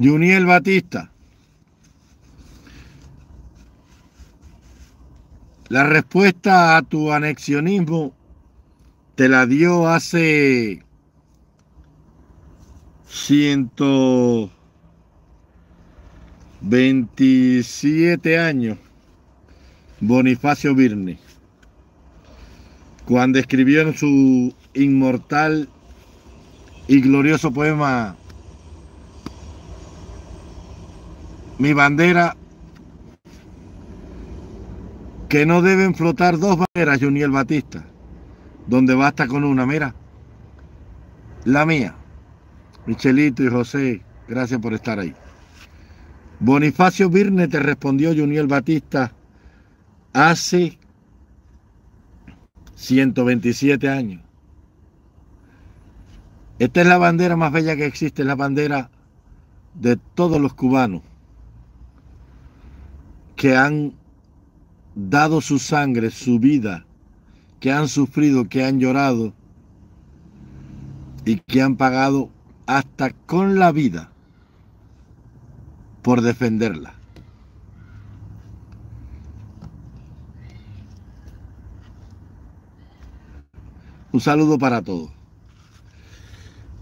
Juniel Batista. La respuesta a tu anexionismo te la dio hace 127 años Bonifacio Virne, cuando escribió en su inmortal y glorioso poema mi bandera, que no deben flotar dos banderas, Juniel Batista, donde basta con una, mira, la mía, Michelito y José, gracias por estar ahí. Bonifacio Virne te respondió Juniel Batista hace 127 años. Esta es la bandera más bella que existe, la bandera de todos los cubanos que han dado su sangre, su vida, que han sufrido, que han llorado y que han pagado hasta con la vida por defenderla. Un saludo para todos.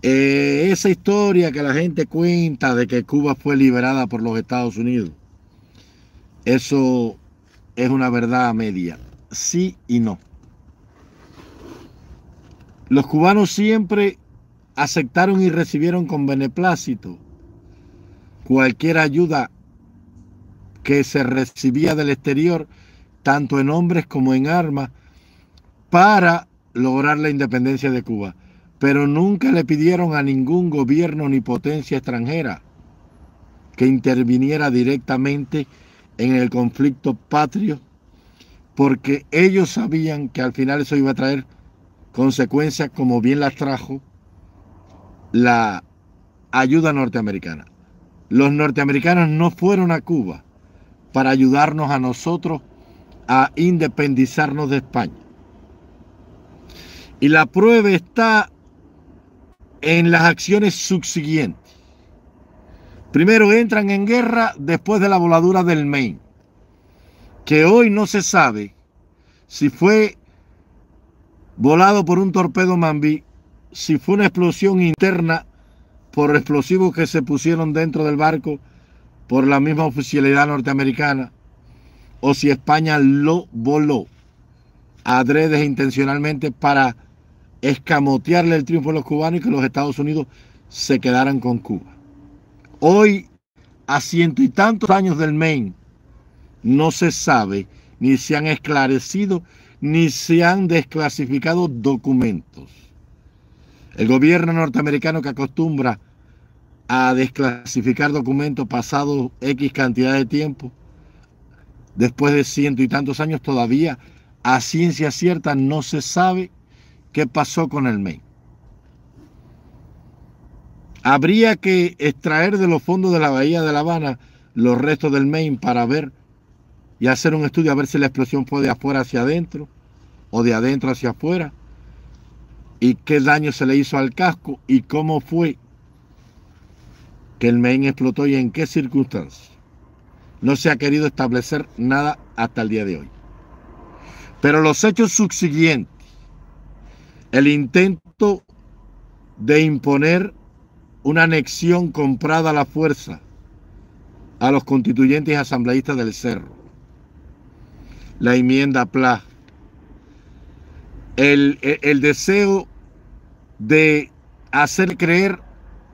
Eh, esa historia que la gente cuenta de que Cuba fue liberada por los Estados Unidos eso es una verdad media, sí y no. Los cubanos siempre aceptaron y recibieron con beneplácito cualquier ayuda que se recibía del exterior, tanto en hombres como en armas, para lograr la independencia de Cuba. Pero nunca le pidieron a ningún gobierno ni potencia extranjera que interviniera directamente en el conflicto patrio, porque ellos sabían que al final eso iba a traer consecuencias como bien las trajo la ayuda norteamericana. Los norteamericanos no fueron a Cuba para ayudarnos a nosotros a independizarnos de España. Y la prueba está en las acciones subsiguientes. Primero entran en guerra después de la voladura del Maine, que hoy no se sabe si fue volado por un torpedo Mambi, si fue una explosión interna por explosivos que se pusieron dentro del barco por la misma oficialidad norteamericana, o si España lo voló adredes intencionalmente para escamotearle el triunfo a los cubanos y que los Estados Unidos se quedaran con Cuba. Hoy, a ciento y tantos años del Maine, no se sabe ni se han esclarecido ni se han desclasificado documentos. El gobierno norteamericano que acostumbra a desclasificar documentos pasados X cantidad de tiempo, después de ciento y tantos años todavía, a ciencia cierta no se sabe qué pasó con el Maine habría que extraer de los fondos de la Bahía de La Habana los restos del Maine para ver y hacer un estudio a ver si la explosión fue de afuera hacia adentro o de adentro hacia afuera y qué daño se le hizo al casco y cómo fue que el Maine explotó y en qué circunstancias. No se ha querido establecer nada hasta el día de hoy. Pero los hechos subsiguientes, el intento de imponer una anexión comprada a la fuerza a los constituyentes asambleístas del Cerro. La enmienda PLA. El, el, el deseo de hacer creer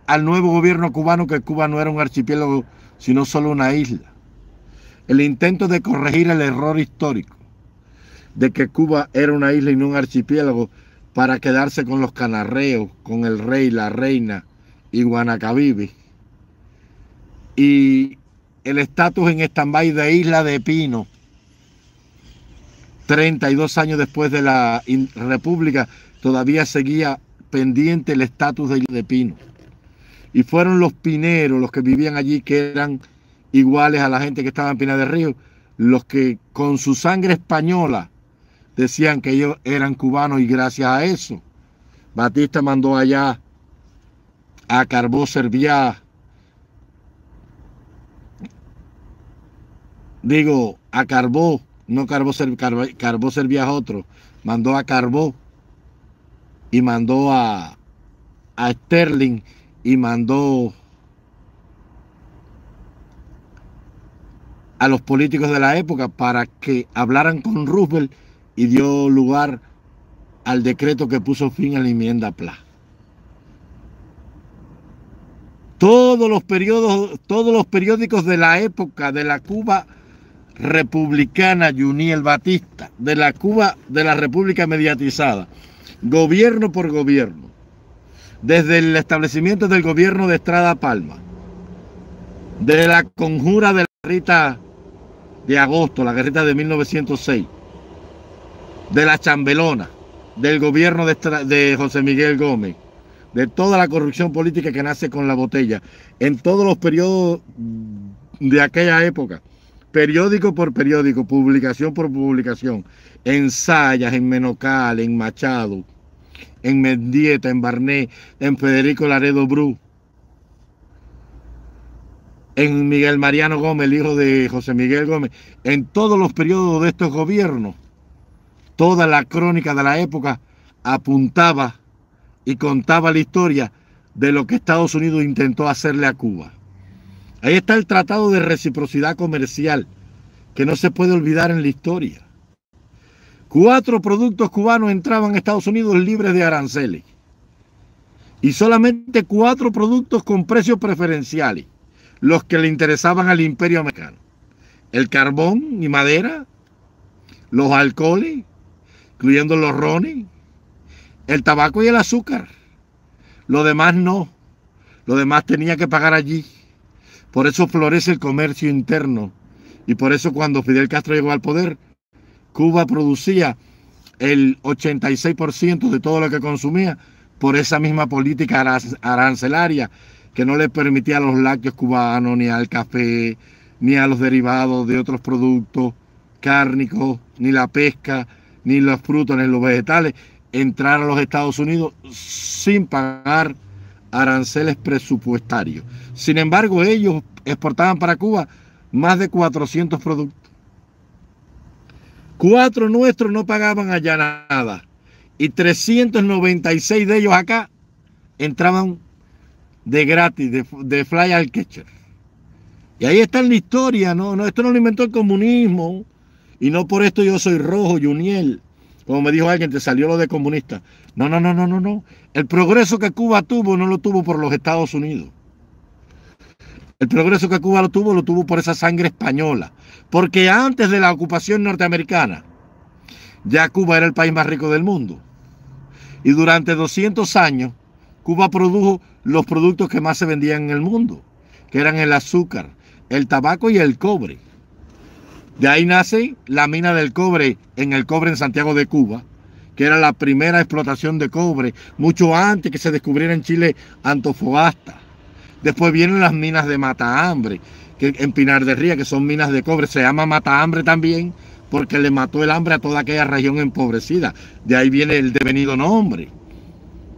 al nuevo gobierno cubano que Cuba no era un archipiélago, sino solo una isla. El intento de corregir el error histórico de que Cuba era una isla y no un archipiélago para quedarse con los canarreos, con el rey, la reina, y Y el estatus en Estambay de Isla de Pino, 32 años después de la República, todavía seguía pendiente el estatus de Isla de Pino. Y fueron los pineros, los que vivían allí, que eran iguales a la gente que estaba en Pina del Río, los que con su sangre española decían que ellos eran cubanos y gracias a eso, Batista mandó allá a Carbó servía, digo, a Carbó, no Carbó, Carbó, servía a otro, mandó a Carbó y mandó a, Sterling y mandó a los políticos de la época para que hablaran con Roosevelt y dio lugar al decreto que puso fin a la enmienda Pla. todos los todos los periódicos de la época de la Cuba republicana Juniel Batista, de la Cuba de la República mediatizada, gobierno por gobierno, desde el establecimiento del gobierno de Estrada Palma, de la conjura de la guerrita de agosto, la guerrita de 1906, de la chambelona, del gobierno de José Miguel Gómez, de toda la corrupción política que nace con la botella, en todos los periodos de aquella época, periódico por periódico, publicación por publicación, en Sayas, en Menocal, en Machado, en Mendieta, en Barné, en Federico Laredo Bru, en Miguel Mariano Gómez, el hijo de José Miguel Gómez, en todos los periodos de estos gobiernos, toda la crónica de la época apuntaba y contaba la historia de lo que Estados Unidos intentó hacerle a Cuba. Ahí está el Tratado de Reciprocidad Comercial, que no se puede olvidar en la historia. Cuatro productos cubanos entraban a Estados Unidos libres de aranceles. Y solamente cuatro productos con precios preferenciales, los que le interesaban al imperio americano. El carbón y madera, los alcoholes, incluyendo los ronin, el tabaco y el azúcar. Lo demás no. Lo demás tenía que pagar allí. Por eso florece el comercio interno. Y por eso cuando Fidel Castro llegó al poder, Cuba producía el 86% de todo lo que consumía por esa misma política arancelaria que no le permitía a los lácteos cubanos, ni al café, ni a los derivados de otros productos cárnicos, ni la pesca, ni los frutos, ni los vegetales, entrar a los Estados Unidos sin pagar aranceles presupuestarios. Sin embargo, ellos exportaban para Cuba más de 400 productos. Cuatro nuestros no pagaban allá nada y 396 de ellos acá entraban de gratis, de, fly al catcher. Y ahí está la historia, ¿no? ¿no? Esto no lo inventó el comunismo y no por esto yo soy rojo, Juniel. Como me dijo alguien, te salió lo de comunista. No, no, no, no, no, no. El progreso que Cuba tuvo no lo tuvo por los Estados Unidos. El progreso que Cuba lo tuvo lo tuvo por esa sangre española. Porque antes de la ocupación norteamericana, ya Cuba era el país más rico del mundo. Y durante 200 años, Cuba produjo los productos que más se vendían en el mundo, que eran el azúcar, el tabaco y el cobre. De ahí nace la mina del cobre en el cobre en Santiago de Cuba, que era la primera explotación de cobre, mucho antes que se descubriera en Chile Antofagasta. Después vienen las minas de Matahambre, que en Pinar de Ría, que son minas de cobre, se llama Matahambre también, porque le mató el hambre a toda aquella región empobrecida. De ahí viene el devenido nombre.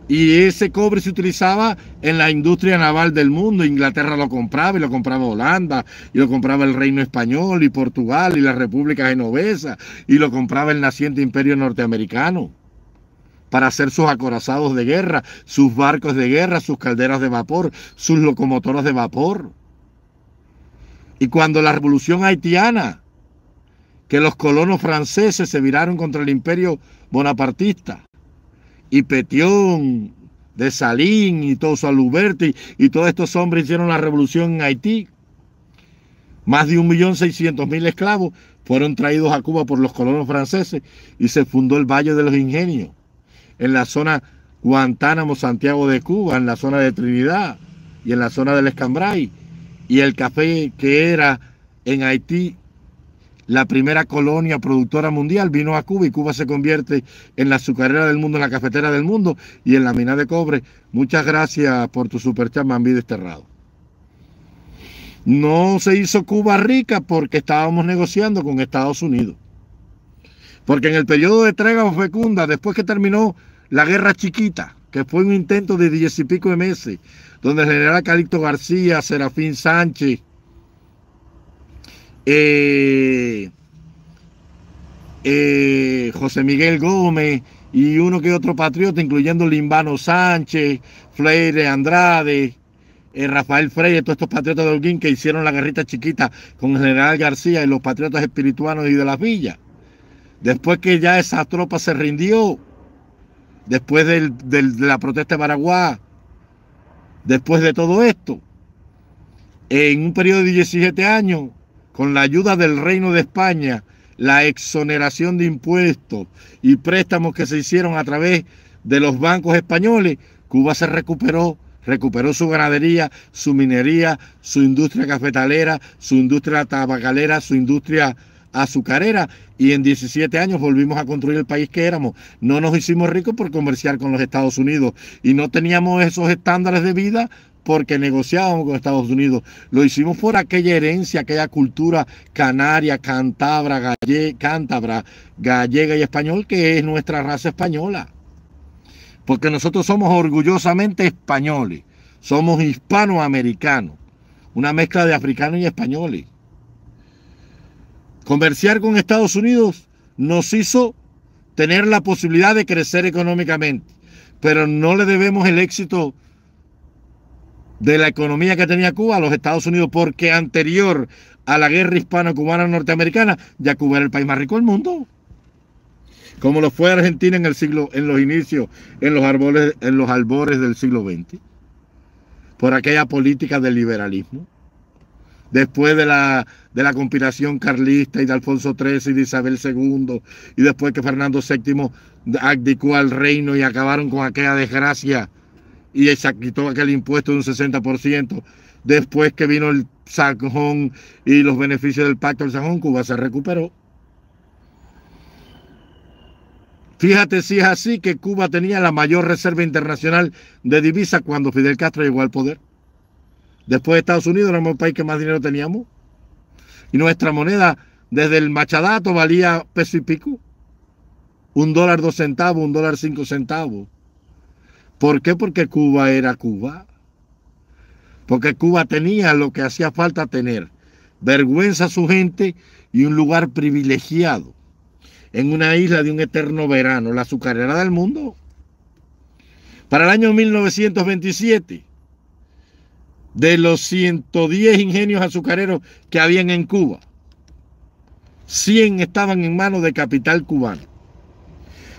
Y ese cobre se utilizaba en la industria naval del mundo. Inglaterra lo compraba y lo compraba Holanda y lo compraba el Reino Español y Portugal y la República Genovesa y lo compraba el naciente imperio norteamericano para hacer sus acorazados de guerra, sus barcos de guerra, sus calderas de vapor, sus locomotoras de vapor. Y cuando la revolución haitiana, que los colonos franceses se viraron contra el imperio bonapartista, y Petión, de Salín y todo Aluberti y todos estos hombres hicieron la revolución en Haití. Más de 1.600.000 esclavos fueron traídos a Cuba por los colonos franceses y se fundó el Valle de los Ingenios en la zona Guantánamo, Santiago de Cuba, en la zona de Trinidad y en la zona del Escambray. Y el café que era en Haití la primera colonia productora mundial, vino a Cuba y Cuba se convierte en la azucarera del mundo, en la cafetera del mundo y en la mina de cobre. Muchas gracias por tu superchat, Mambi Desterrado. No se hizo Cuba rica porque estábamos negociando con Estados Unidos. Porque en el periodo de tregua Fecunda, después que terminó la guerra chiquita, que fue un intento de diez y pico de meses, donde el general Calixto García, Serafín Sánchez, eh, eh, José Miguel Gómez y uno que otro patriota, incluyendo Limbano Sánchez, Fleire Andrade, eh, Rafael Freire, todos estos patriotas de Holguín que hicieron la guerrita chiquita con el General García y los patriotas espirituanos y de las villas. Después que ya esa tropa se rindió, después de la protesta de Paraguay, después de todo esto, en un periodo de 17 años, con la ayuda del Reino de España, la exoneración de impuestos y préstamos que se hicieron a través de los bancos españoles, Cuba se recuperó, recuperó su ganadería, su minería, su industria cafetalera, su industria tabacalera, su industria azucarera y en 17 años volvimos a construir el país que éramos. No nos hicimos ricos por comerciar con los Estados Unidos y no teníamos esos estándares de vida porque negociábamos con Estados Unidos. Lo hicimos por aquella herencia, aquella cultura canaria, cantabra, cántabra, gallega y español, que es nuestra raza española. Porque nosotros somos orgullosamente españoles, somos hispanoamericanos, una mezcla de africanos y españoles. Comerciar con Estados Unidos nos hizo tener la posibilidad de crecer económicamente, pero no le debemos el éxito de la economía que tenía Cuba a los Estados Unidos, porque anterior a la guerra hispano-cubana-norteamericana, ya Cuba era el país más rico del mundo. Como lo fue Argentina en el siglo, en los inicios, en los en los albores del siglo XX, por aquella política del liberalismo. Después de la, de la conspiración carlista y de Alfonso XIII y de Isabel II, y después que Fernando VII abdicó al reino y acabaron con aquella desgracia y se quitó aquel impuesto de un 60%. Después que vino el Sanjón y los beneficios del pacto del Sanjón, Cuba se recuperó. Fíjate si es así que Cuba tenía la mayor reserva internacional de divisas cuando Fidel Castro llegó al poder. Después de Estados Unidos era el país que más dinero teníamos. Y nuestra moneda desde el machadato valía peso y pico. Un dólar dos centavos, un dólar cinco centavos. ¿Por qué? Porque Cuba era Cuba. Porque Cuba tenía lo que hacía falta tener. Vergüenza a su gente y un lugar privilegiado. En una isla de un eterno verano, la azucarera del mundo. Para el año 1927, de los 110 ingenios azucareros que habían en Cuba, 100 estaban en manos de capital cubano.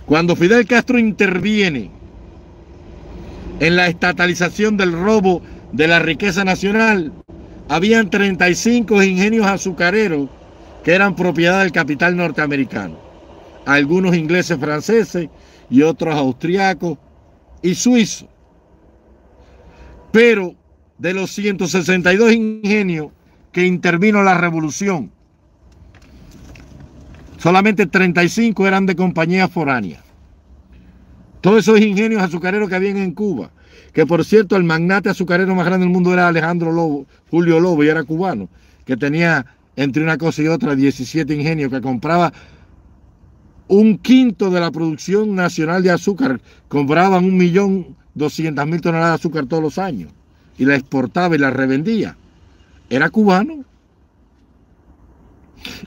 Cuando Fidel Castro interviene en la estatalización del robo de la riqueza nacional, habían 35 ingenios azucareros que eran propiedad del capital norteamericano, algunos ingleses franceses y otros austriacos y suizos. Pero de los 162 ingenios que intervino la revolución, solamente 35 eran de compañías foráneas. Todos esos ingenios azucareros que habían en Cuba, que por cierto el magnate azucarero más grande del mundo era Alejandro Lobo, Julio Lobo, y era cubano, que tenía entre una cosa y otra 17 ingenios, que compraba un quinto de la producción nacional de azúcar, compraban un millón doscientas mil toneladas de azúcar todos los años, y la exportaba y la revendía. Era cubano.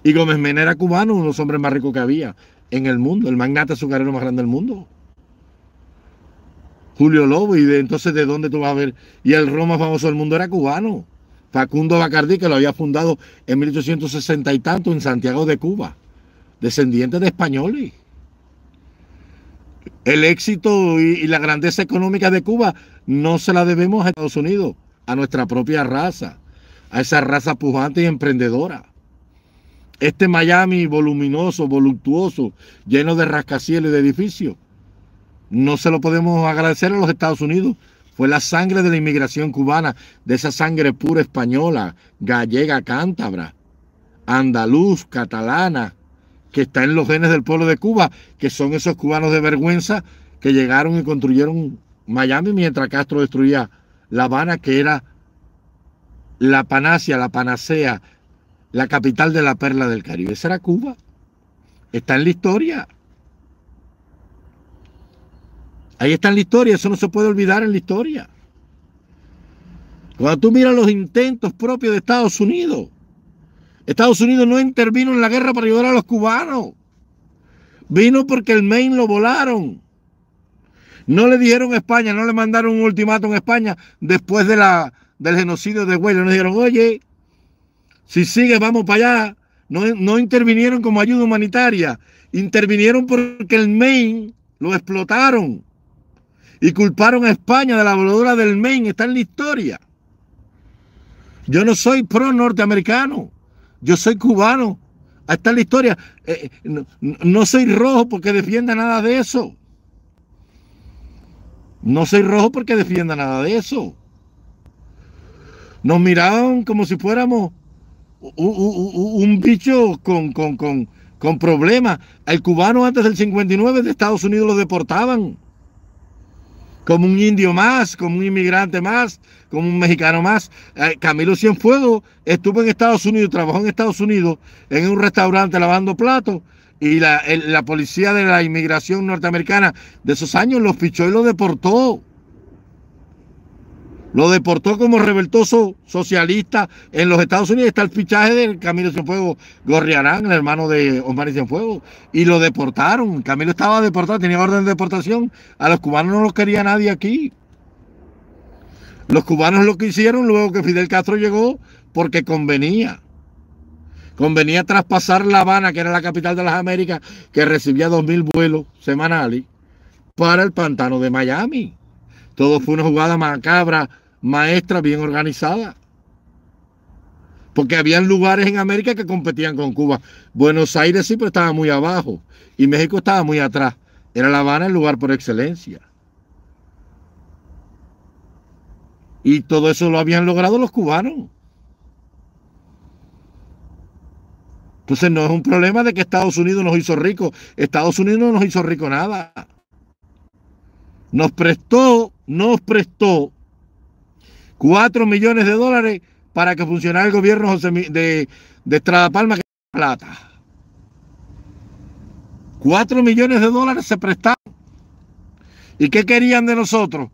Y Gómez Mena era cubano, uno de los hombres más ricos que había en el mundo, el magnate azucarero más grande del mundo. Julio Lobo, y entonces de dónde tú vas a ver. Y el Roma famoso del mundo era cubano. Facundo Bacardí, que lo había fundado en 1860 y tanto en Santiago de Cuba, descendiente de españoles. El éxito y, y la grandeza económica de Cuba no se la debemos a Estados Unidos, a nuestra propia raza, a esa raza pujante y emprendedora. Este Miami voluminoso, voluptuoso, lleno de rascacielos y de edificios, no se lo podemos agradecer a los Estados Unidos. Fue la sangre de la inmigración cubana, de esa sangre pura española, gallega, cántabra, andaluz, catalana, que está en los genes del pueblo de Cuba, que son esos cubanos de vergüenza que llegaron y construyeron Miami mientras Castro destruía La Habana, que era la panacea, la panacea, la capital de la perla del Caribe. Esa era Cuba. Está en la historia. Ahí está en la historia, eso no se puede olvidar en la historia. Cuando tú miras los intentos propios de Estados Unidos, Estados Unidos no intervino en la guerra para ayudar a los cubanos. Vino porque el Maine lo volaron. No le dijeron a España, no le mandaron un ultimátum a España después de la, del genocidio de Huelva. No dijeron, oye, si sigue, vamos para allá. No, no intervinieron como ayuda humanitaria. Intervinieron porque el Maine lo explotaron y culparon a España de la voladura del Maine. Está en la historia. Yo no soy pro norteamericano. Yo soy cubano. está en la historia. Eh, eh, no, soy rojo porque defienda nada de eso. No soy rojo porque defienda nada de eso. Nos miraban como si fuéramos un, bicho con, con, con, con problemas. El cubano antes del 59 de Estados Unidos lo deportaban como un indio más, como un inmigrante más, como un mexicano más. Eh, Camilo Cienfuegos estuvo en Estados Unidos, trabajó en Estados Unidos en un restaurante lavando platos y la, la policía de la inmigración norteamericana de esos años lo fichó y lo deportó. Lo deportó como rebeldoso socialista en los Estados Unidos. Está el fichaje del Camilo Cienfuegos Gorriarán, el hermano de Osmar y Cienfuegos. Y lo deportaron. Camilo estaba deportado, tenía orden de deportación. A los cubanos no los quería nadie aquí. Los cubanos lo que hicieron luego que Fidel Castro llegó porque convenía. Convenía traspasar La Habana, que era la capital de las Américas, que recibía 2.000 vuelos semanales, para el pantano de Miami. Todo fue una jugada macabra, maestra, bien organizada. Porque habían lugares en América que competían con Cuba. Buenos Aires sí, pero estaba muy abajo. Y México estaba muy atrás. Era La Habana el lugar por excelencia. Y todo eso lo habían logrado los cubanos. Entonces no es un problema de que Estados Unidos nos hizo ricos. Estados Unidos no nos hizo rico nada. Nos prestó nos prestó cuatro millones de dólares para que funcionara el gobierno de, de Estrada Palma que plata. 4 millones de dólares se prestaron. ¿Y qué querían de nosotros?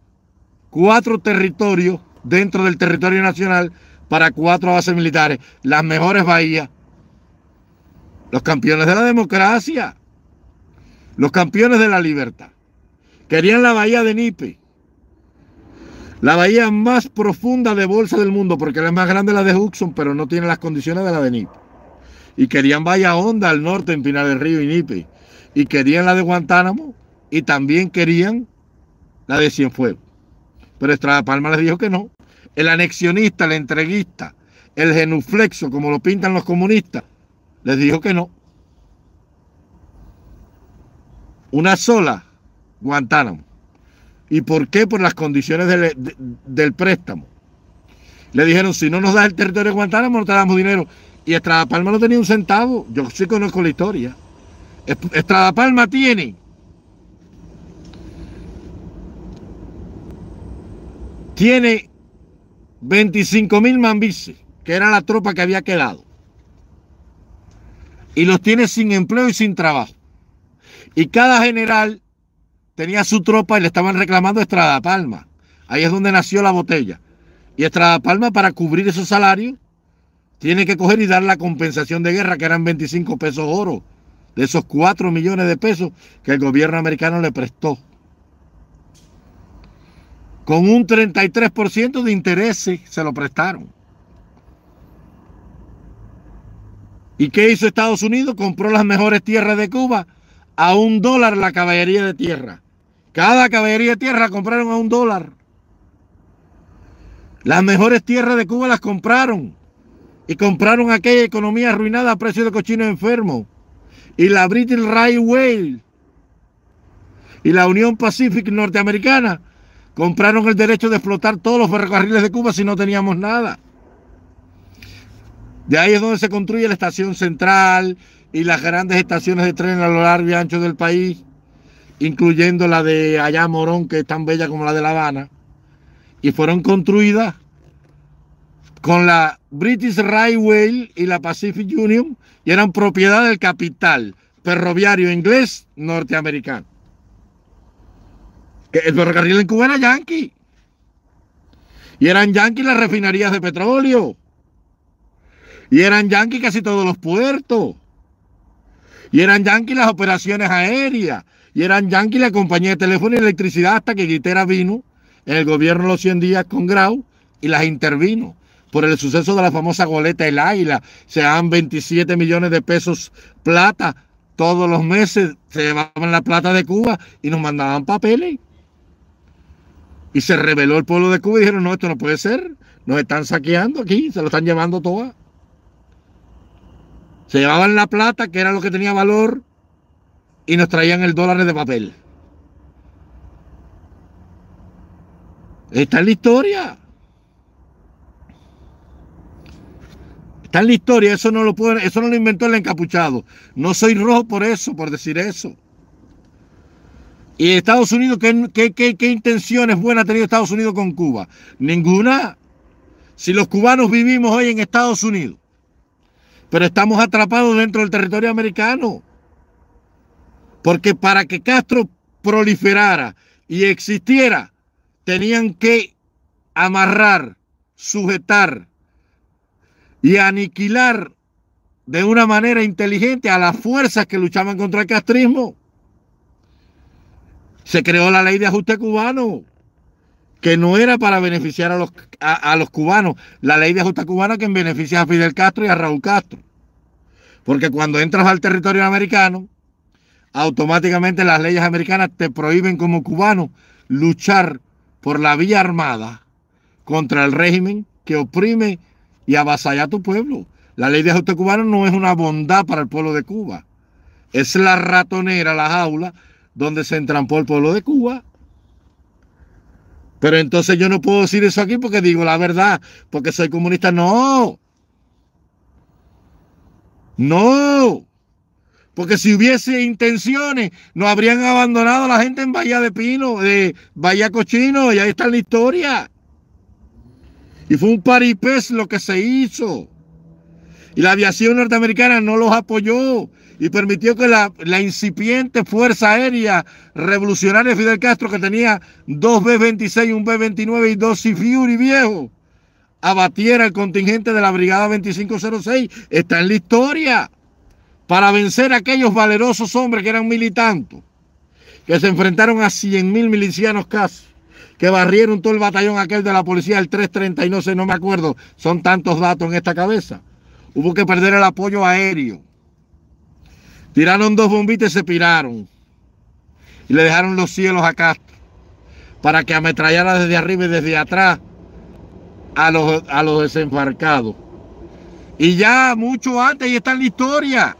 Cuatro territorios dentro del territorio nacional para cuatro bases militares, las mejores bahías. Los campeones de la democracia, los campeones de la libertad. Querían la bahía de Nipe, la bahía más profunda de bolsa del mundo, porque la más grande la de Hudson, pero no tiene las condiciones de la de Nipe. Y querían vaya Honda al norte, en Pinar del Río y Nipe. Y querían la de Guantánamo y también querían la de Cienfuegos. Pero Estrada Palma les dijo que no. El anexionista, el entreguista, el genuflexo, como lo pintan los comunistas, les dijo que no. Una sola, Guantánamo. ¿Y por qué? Por las condiciones del, préstamo. Le dijeron, si no nos das el territorio de Guantánamo, no te damos dinero. Y Estrada Palma no tenía un centavo. Yo sí conozco la historia. Estrada Palma tiene. Tiene 25 mil mambises, que era la tropa que había quedado. Y los tiene sin empleo y sin trabajo. Y cada general tenía su tropa y le estaban reclamando Estrada Palma. Ahí es donde nació la botella. Y Estrada Palma, para cubrir esos salarios, tiene que coger y dar la compensación de guerra, que eran 25 pesos oro, de esos 4 millones de pesos que el gobierno americano le prestó. Con un 33% de intereses se lo prestaron. ¿Y qué hizo Estados Unidos? Compró las mejores tierras de Cuba a un dólar la caballería de tierra. Cada caballería de tierra compraron a un dólar. Las mejores tierras de Cuba las compraron. Y compraron aquella economía arruinada a precio de cochino enfermo. Y la British Railway y la Unión Pacific Norteamericana compraron el derecho de explotar todos los ferrocarriles de Cuba si no teníamos nada. De ahí es donde se construye la estación central y las grandes estaciones de tren a lo largo y ancho del país incluyendo la de allá Morón, que es tan bella como la de La Habana, y fueron construidas con la British Railway y la Pacific Union y eran propiedad del capital ferroviario inglés norteamericano. Que el ferrocarril en Cuba era yanqui. Y eran yanqui las refinerías de petróleo. Y eran yanqui casi todos los puertos. Y eran Yankee las operaciones aéreas. Y eran Yankee la compañía de teléfono y electricidad hasta que Guitera vino en el gobierno los 100 días con Grau y las intervino. Por el suceso de la famosa goleta El Águila, se dan 27 millones de pesos plata todos los meses, se llevaban la plata de Cuba y nos mandaban papeles. Y se rebeló el pueblo de Cuba y dijeron, no, esto no puede ser, nos están saqueando aquí, se lo están llevando todas. Se llevaban la plata, que era lo que tenía valor, y nos traían el dólar de papel. Está en la historia. Está en la historia, eso no lo puede, eso no lo inventó el encapuchado. No soy rojo por eso, por decir eso. ¿Y Estados Unidos qué, qué, qué, qué intenciones buenas ha tenido Estados Unidos con Cuba? Ninguna. Si los cubanos vivimos hoy en Estados Unidos, pero estamos atrapados dentro del territorio americano. Porque para que Castro proliferara y existiera, tenían que amarrar, sujetar y aniquilar de una manera inteligente a las fuerzas que luchaban contra el castrismo. Se creó la ley de ajuste cubano que no era para beneficiar a los, a, los cubanos, la ley de ajuste cubana que beneficia a Fidel Castro y a Raúl Castro. Porque cuando entras al territorio americano, automáticamente las leyes americanas te prohíben como cubano luchar por la vía armada contra el régimen que oprime y avasalla a tu pueblo. La ley de ajuste cubano no es una bondad para el pueblo de Cuba. Es la ratonera, la jaula, donde se entrampó el pueblo de Cuba pero entonces yo no puedo decir eso aquí porque digo la verdad, porque soy comunista. No. No. Porque si hubiese intenciones, no habrían abandonado a la gente en Bahía de Pino, de Bahía Cochino, y ahí está la historia. Y fue un paripés lo que se hizo. Y la aviación norteamericana no los apoyó y permitió que la, incipiente Fuerza Aérea Revolucionaria Fidel Castro, que tenía dos B-26, un B-29 y dos c Fury viejo, abatiera el contingente de la Brigada 2506. Está en la historia para vencer a aquellos valerosos hombres que eran militantes, que se enfrentaron a 100.000 mil milicianos casi, que barrieron todo el batallón aquel de la policía, el 330 y no sé, no me acuerdo, son tantos datos en esta cabeza. Hubo que perder el apoyo aéreo Tiraron dos bombitas y se piraron. Y le dejaron los cielos acá para que ametrallara desde arriba y desde atrás a los, a los desembarcados. Y ya mucho antes, y está en la historia,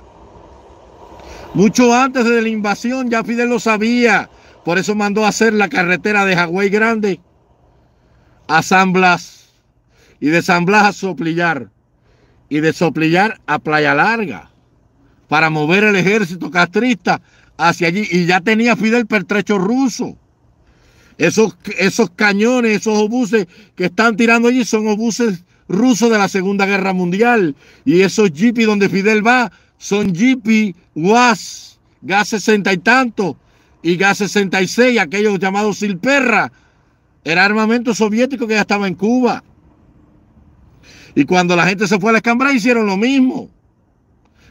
mucho antes de la invasión, ya Fidel lo sabía. Por eso mandó a hacer la carretera de Hawái Grande a San Blas y de San Blas a Soplillar y de Soplillar a Playa Larga para mover el ejército castrista hacia allí. Y ya tenía Fidel pertrecho ruso. Esos, esos cañones, esos obuses que están tirando allí son obuses rusos de la Segunda Guerra Mundial. Y esos jeepies donde Fidel va son jeepies was GAS 60 y tanto, y GAS 66, aquellos llamados Silperra. Era armamento soviético que ya estaba en Cuba. Y cuando la gente se fue a la escambra hicieron lo mismo.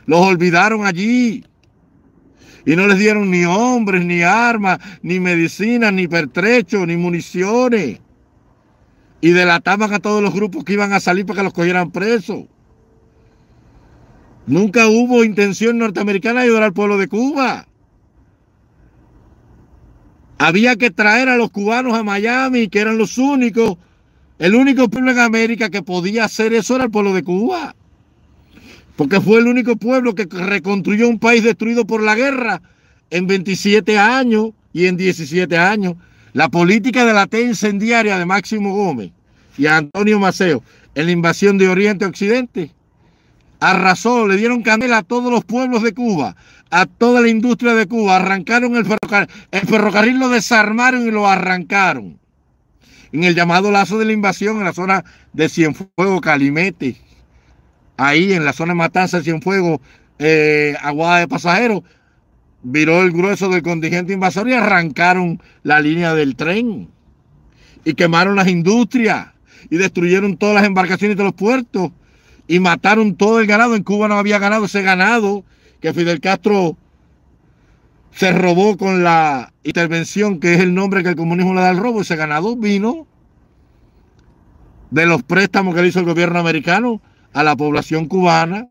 Los olvidaron allí. Y no les dieron ni hombres, ni armas, ni medicinas, ni pertrechos, ni municiones. Y delataban a todos los grupos que iban a salir para que los cogieran presos. Nunca hubo intención norteamericana de ayudar al pueblo de Cuba. Había que traer a los cubanos a Miami, que eran los únicos, el único pueblo en América que podía hacer eso era el pueblo de Cuba porque fue el único pueblo que reconstruyó un país destruido por la guerra en 27 años y en 17 años. La política de la T incendiaria de Máximo Gómez y Antonio Maceo en la invasión de Oriente Occidente arrasó, le dieron candela a todos los pueblos de Cuba, a toda la industria de Cuba, arrancaron el ferrocarril, el ferrocarril lo desarmaron y lo arrancaron. En el llamado lazo de la invasión en la zona de Cienfuegos, Calimete, ahí en la zona de Matanza, Cienfuegos, fuego eh, Aguada de Pasajeros, viró el grueso del contingente invasor y arrancaron la línea del tren y quemaron las industrias y destruyeron todas las embarcaciones de los puertos y mataron todo el ganado. En Cuba no había ganado ese ganado que Fidel Castro se robó con la intervención, que es el nombre que el comunismo le da al robo. Ese ganado vino de los préstamos que le hizo el gobierno americano a la población cubana.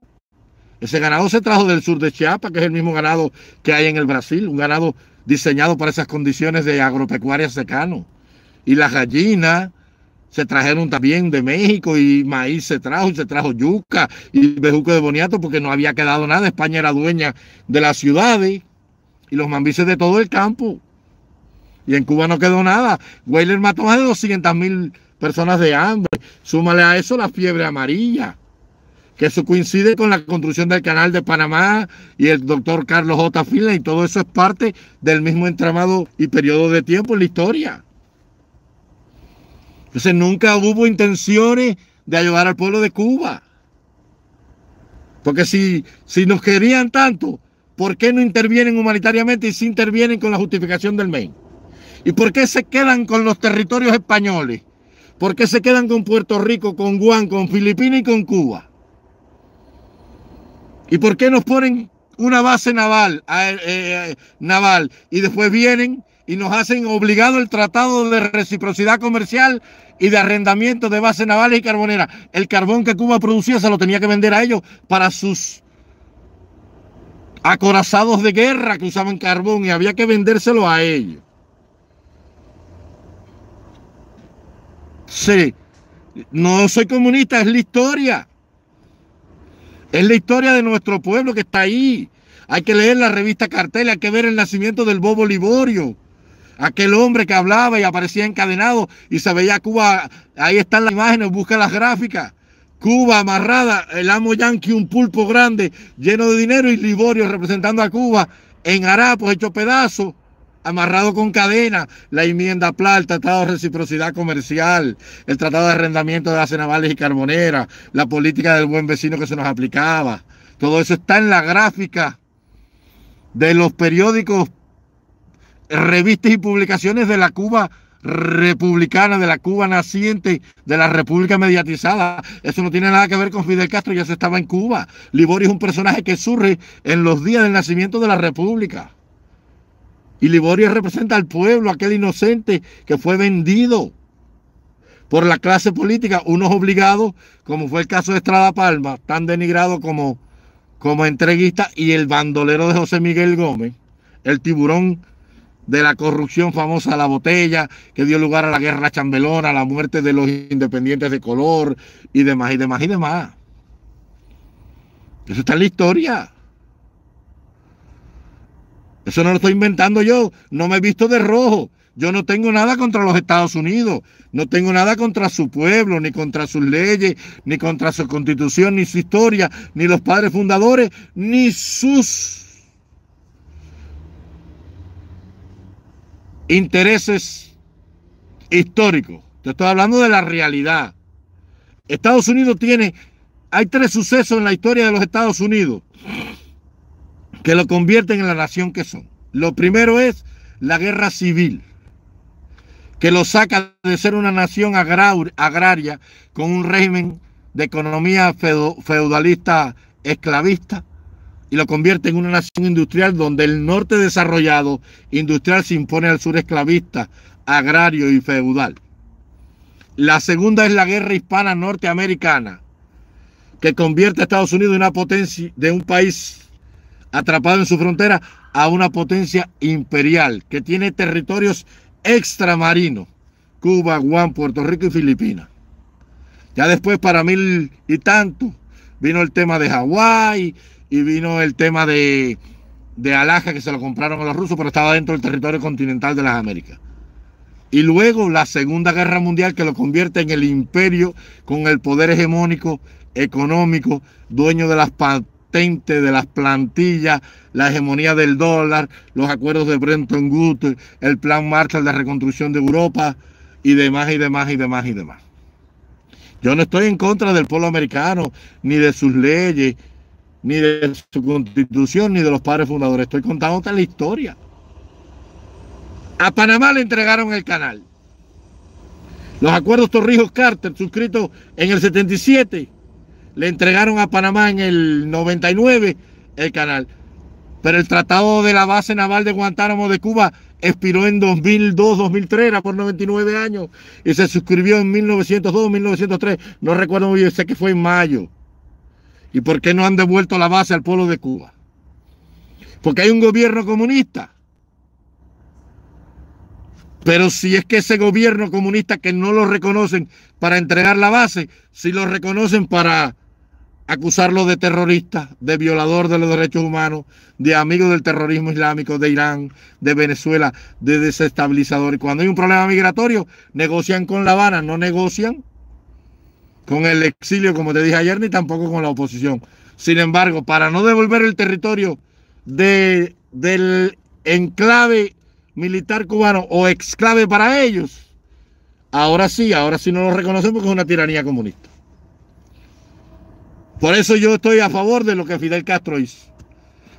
Ese ganado se trajo del sur de Chiapas, que es el mismo ganado que hay en el Brasil, un ganado diseñado para esas condiciones de agropecuaria secano. Y las gallinas se trajeron también de México y maíz se trajo, y se trajo yuca y bejuco de boniato porque no había quedado nada. España era dueña de las ciudades y los mambises de todo el campo. Y en Cuba no quedó nada. Weyler mató más de 200 mil personas de hambre. Súmale a eso la fiebre amarilla que eso coincide con la construcción del Canal de Panamá y el doctor Carlos J. Finlay, y todo eso es parte del mismo entramado y periodo de tiempo en la historia. Entonces nunca hubo intenciones de ayudar al pueblo de Cuba. Porque si, si nos querían tanto, ¿por qué no intervienen humanitariamente y si intervienen con la justificación del MEN? ¿Y por qué se quedan con los territorios españoles? ¿Por qué se quedan con Puerto Rico, con Guam, con Filipinas y con Cuba? ¿Y por qué nos ponen una base naval, eh, eh, naval y después vienen y nos hacen obligado el tratado de reciprocidad comercial y de arrendamiento de bases navales y carbonera. El carbón que Cuba producía se lo tenía que vender a ellos para sus acorazados de guerra que usaban carbón y había que vendérselo a ellos. Sí, no soy comunista, es la historia. Es la historia de nuestro pueblo que está ahí. Hay que leer la revista Cartel, hay que ver el nacimiento del Bobo Liborio. Aquel hombre que hablaba y aparecía encadenado y se veía Cuba. Ahí están las imágenes, busca las gráficas. Cuba amarrada, el amo yanqui, un pulpo grande lleno de dinero y Liborio representando a Cuba en harapos hecho pedazos amarrado con cadena la enmienda PLA, el Tratado de Reciprocidad Comercial, el Tratado de Arrendamiento de las Navales y carboneras, la política del buen vecino que se nos aplicaba. Todo eso está en la gráfica de los periódicos, revistas y publicaciones de la Cuba republicana, de la Cuba naciente, de la República mediatizada. Eso no tiene nada que ver con Fidel Castro, ya se estaba en Cuba. Liborio es un personaje que surge en los días del nacimiento de la República. Y Liborio representa al pueblo, aquel inocente que fue vendido por la clase política, unos obligados, como fue el caso de Estrada Palma, tan denigrado como, como entreguista, y el bandolero de José Miguel Gómez, el tiburón de la corrupción famosa La Botella, que dio lugar a la guerra chambelona, a la muerte de los independientes de color y demás, y demás, y demás. Eso está en la historia. Eso no lo estoy inventando yo. No me he visto de rojo. Yo no tengo nada contra los Estados Unidos, no tengo nada contra su pueblo, ni contra sus leyes, ni contra su constitución, ni su historia, ni los padres fundadores, ni sus intereses históricos. Te estoy hablando de la realidad. Estados Unidos tiene, hay tres sucesos en la historia de los Estados Unidos que lo convierten en la nación que son. Lo primero es la guerra civil, que lo saca de ser una nación agraria con un régimen de economía feudalista esclavista y lo convierte en una nación industrial donde el norte desarrollado industrial se impone al sur esclavista, agrario y feudal. La segunda es la guerra hispana norteamericana, que convierte a Estados Unidos en una potencia de un país atrapado en su frontera a una potencia imperial que tiene territorios extramarinos, Cuba, Guam, Puerto Rico y Filipinas. Ya después, para mil y tanto, vino el tema de Hawái y vino el tema de, de Alaska, que se lo compraron a los rusos, pero estaba dentro del territorio continental de las Américas. Y luego la Segunda Guerra Mundial, que lo convierte en el imperio con el poder hegemónico económico, dueño de las de las plantillas, la hegemonía del dólar, los acuerdos de Brenton Woods, el plan Marshall de reconstrucción de Europa y demás y demás y demás y demás. Yo no estoy en contra del pueblo americano, ni de sus leyes, ni de su constitución, ni de los padres fundadores. Estoy contando la historia. A Panamá le entregaron el canal. Los acuerdos Torrijos-Carter, suscritos en el 77, le entregaron a Panamá en el 99 el canal. Pero el tratado de la base naval de Guantánamo de Cuba expiró en 2002-2003, era por 99 años, y se suscribió en 1902-1903, no recuerdo muy bien, sé que fue en mayo. ¿Y por qué no han devuelto la base al pueblo de Cuba? Porque hay un gobierno comunista. Pero si es que ese gobierno comunista que no lo reconocen para entregar la base, si lo reconocen para acusarlo de terrorista, de violador de los derechos humanos, de amigo del terrorismo islámico, de Irán, de Venezuela, de desestabilizador. Y cuando hay un problema migratorio, negocian con La Habana, no negocian con el exilio, como te dije ayer, ni tampoco con la oposición. Sin embargo, para no devolver el territorio del enclave militar cubano o exclave para ellos, ahora sí, ahora sí no lo reconocemos porque es una tiranía comunista. Por eso yo estoy a favor de lo que Fidel Castro hizo.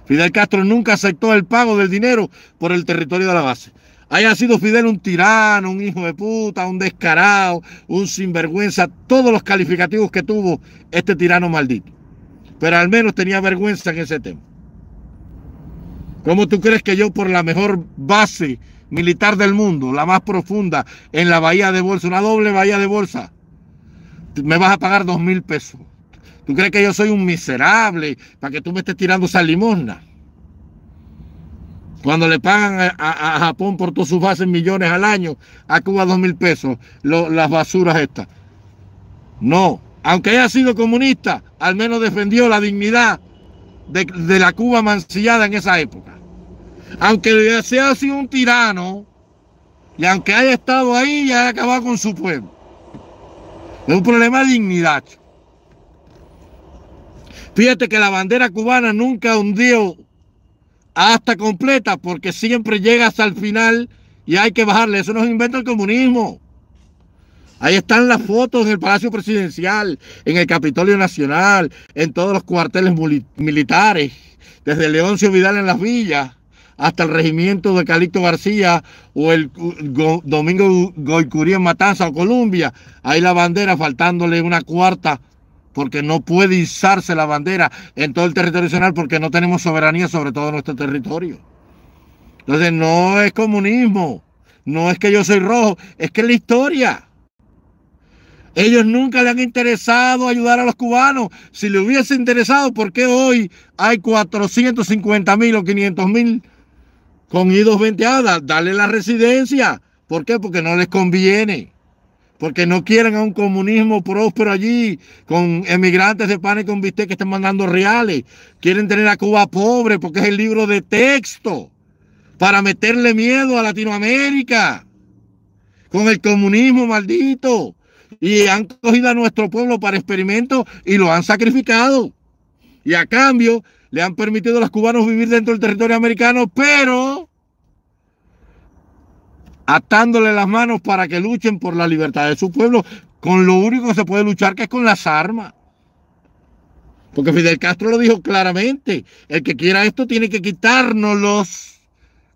Fidel Castro nunca aceptó el pago del dinero por el territorio de la base. Haya sido Fidel un tirano, un hijo de puta, un descarado, un sinvergüenza, todos los calificativos que tuvo este tirano maldito. Pero al menos tenía vergüenza en ese tema. ¿Cómo tú crees que yo por la mejor base militar del mundo, la más profunda, en la bahía de bolsa, una doble bahía de bolsa, me vas a pagar dos mil pesos? ¿Tú crees que yo soy un miserable para que tú me estés tirando esa limosna? Cuando le pagan a, Japón por todas sus bases millones al año, a Cuba dos mil pesos, las basuras estas. No, aunque haya sido comunista, al menos defendió la dignidad de, la Cuba mancillada en esa época. Aunque sea sido un tirano, y aunque haya estado ahí, ya haya acabado con su pueblo. Es un problema de dignidad. Fíjate que la bandera cubana nunca hundió hasta completa porque siempre llega hasta el final y hay que bajarle. Eso nos invento el comunismo. Ahí están las fotos en el Palacio Presidencial, en el Capitolio Nacional, en todos los cuarteles militares, desde Leoncio Vidal en las villas hasta el regimiento de Calixto García o el Domingo Goicurí en Matanza o Colombia. Ahí la bandera faltándole una cuarta porque no puede izarse la bandera en todo el territorio nacional porque no tenemos soberanía sobre todo nuestro territorio. Entonces no es comunismo, no es que yo soy rojo, es que es la historia. Ellos nunca le han interesado ayudar a los cubanos. Si le hubiese interesado, ¿por qué hoy hay 450 mil o 500 mil con idos venteados? Darle Dale la residencia. ¿Por qué? Porque no les conviene porque no quieren a un comunismo próspero allí, con emigrantes de pan y con bistec que están mandando reales. Quieren tener a Cuba pobre porque es el libro de texto para meterle miedo a Latinoamérica con el comunismo maldito. Y han cogido a nuestro pueblo para experimentos y lo han sacrificado. Y a cambio le han permitido a los cubanos vivir dentro del territorio americano, pero atándole las manos para que luchen por la libertad de su pueblo, con lo único que se puede luchar que es con las armas. Porque Fidel Castro lo dijo claramente, el que quiera esto tiene que quitárnoslos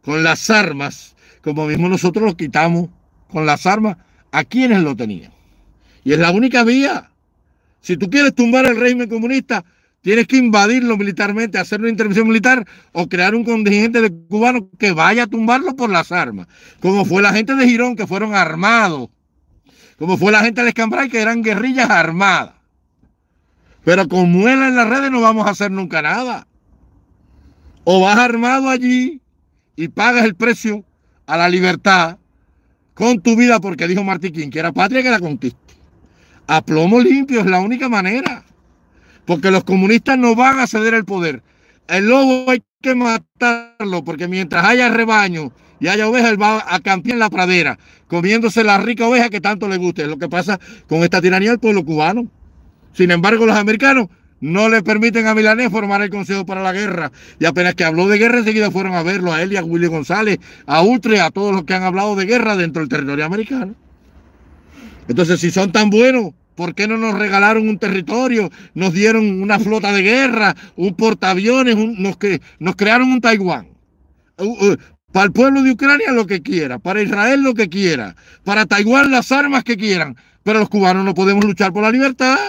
con las armas, como mismo nosotros los quitamos con las armas a quienes lo tenían. Y es la única vía. Si tú quieres tumbar el régimen comunista, Tienes que invadirlo militarmente, hacer una intervención militar o crear un contingente de cubanos que vaya a tumbarlo por las armas. Como fue la gente de Girón, que fueron armados. Como fue la gente de Escambray, que eran guerrillas armadas. Pero con muela en las redes no vamos a hacer nunca nada. O vas armado allí y pagas el precio a la libertad con tu vida, porque dijo Martí, que era patria que la conquiste. A plomo limpio es la única manera porque los comunistas no van a ceder el poder. El lobo hay que matarlo, porque mientras haya rebaño y haya oveja, él va a campear en la pradera, comiéndose la rica oveja que tanto le guste. Es lo que pasa con esta tiranía del pueblo cubano. Sin embargo, los americanos no le permiten a Milanés formar el Consejo para la Guerra. Y apenas que habló de guerra, enseguida fueron a verlo a él y a Willy González, a Ultre, a todos los que han hablado de guerra dentro del territorio americano. Entonces, si son tan buenos ¿Por qué no nos regalaron un territorio? Nos dieron una flota de guerra, un portaaviones, nos, nos, crearon un Taiwán. Uh, uh, para el pueblo de Ucrania lo que quiera, para Israel lo que quiera, para Taiwán las armas que quieran. Pero los cubanos no podemos luchar por la libertad.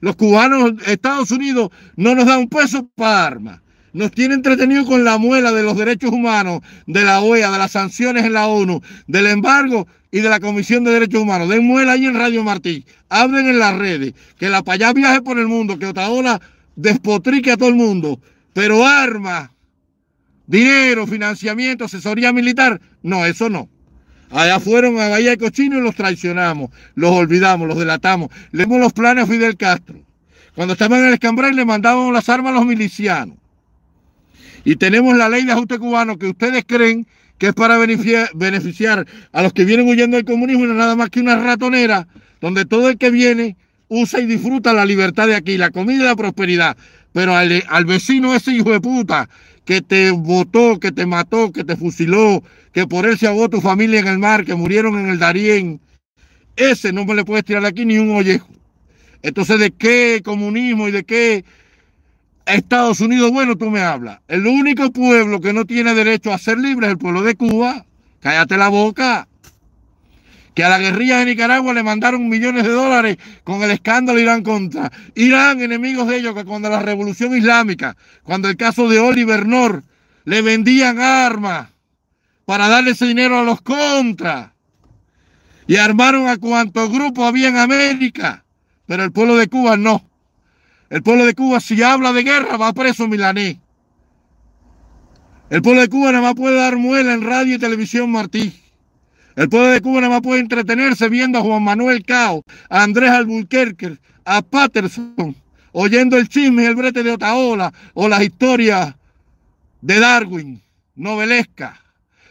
Los cubanos, Estados Unidos, no nos da un peso para armas nos tiene entretenido con la muela de los derechos humanos, de la OEA, de las sanciones en la ONU, del embargo y de la Comisión de Derechos Humanos. Den muela ahí en Radio Martí, hablen en las redes, que la payá viaje por el mundo, que otra ola despotrique a todo el mundo, pero armas, dinero, financiamiento, asesoría militar, no, eso no. Allá fueron a Bahía de Cochino y los traicionamos, los olvidamos, los delatamos. Leemos los planes a Fidel Castro. Cuando estaban en el escambray le mandábamos las armas a los milicianos. Y tenemos la ley de ajuste cubano que ustedes creen que es para beneficiar, a los que vienen huyendo del comunismo y no nada más que una ratonera donde todo el que viene usa y disfruta la libertad de aquí, la comida y la prosperidad. Pero al, vecino ese hijo de puta que te votó, que te mató, que te fusiló, que por él se ahogó tu familia en el mar, que murieron en el Darién, ese no me le puedes tirar aquí ni un ollejo. Entonces, ¿de qué comunismo y de qué Estados Unidos, bueno, tú me hablas. El único pueblo que no tiene derecho a ser libre es el pueblo de Cuba. Cállate la boca. Que a la guerrilla de Nicaragua le mandaron millones de dólares con el escándalo Irán contra. Irán, enemigos de ellos, que cuando la revolución islámica, cuando el caso de Oliver Nor, le vendían armas para darle ese dinero a los contras. Y armaron a cuantos grupos había en América. Pero el pueblo de Cuba no. El pueblo de Cuba, si habla de guerra, va preso milanés. El pueblo de Cuba nada más puede dar muela en radio y televisión Martí. El pueblo de Cuba nada más puede entretenerse viendo a Juan Manuel Cao, a Andrés Albuquerque, a Patterson, oyendo el chisme y el brete de Otaola o las historias de Darwin, novelesca.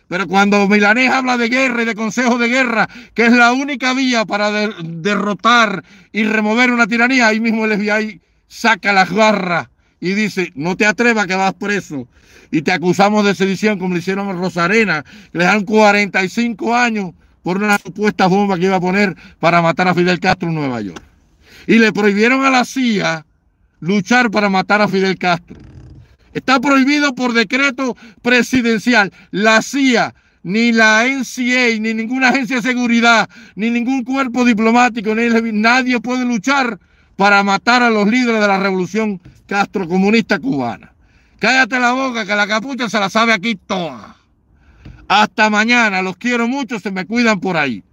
Pero cuando Milanés habla de guerra y de consejo de guerra, que es la única vía para derrotar y remover una tiranía, ahí mismo el FBI saca las garras y dice, no te atrevas que vas preso. Y te acusamos de sedición como le hicieron a Rosarena, que le dan 45 años por una supuesta bomba que iba a poner para matar a Fidel Castro en Nueva York. Y le prohibieron a la CIA luchar para matar a Fidel Castro. Está prohibido por decreto presidencial. La CIA, ni la NCA, ni ninguna agencia de seguridad, ni ningún cuerpo diplomático, ni nadie puede luchar para matar a los líderes de la revolución castrocomunista cubana. Cállate la boca, que la capucha se la sabe aquí toda. Hasta mañana, los quiero mucho, se me cuidan por ahí.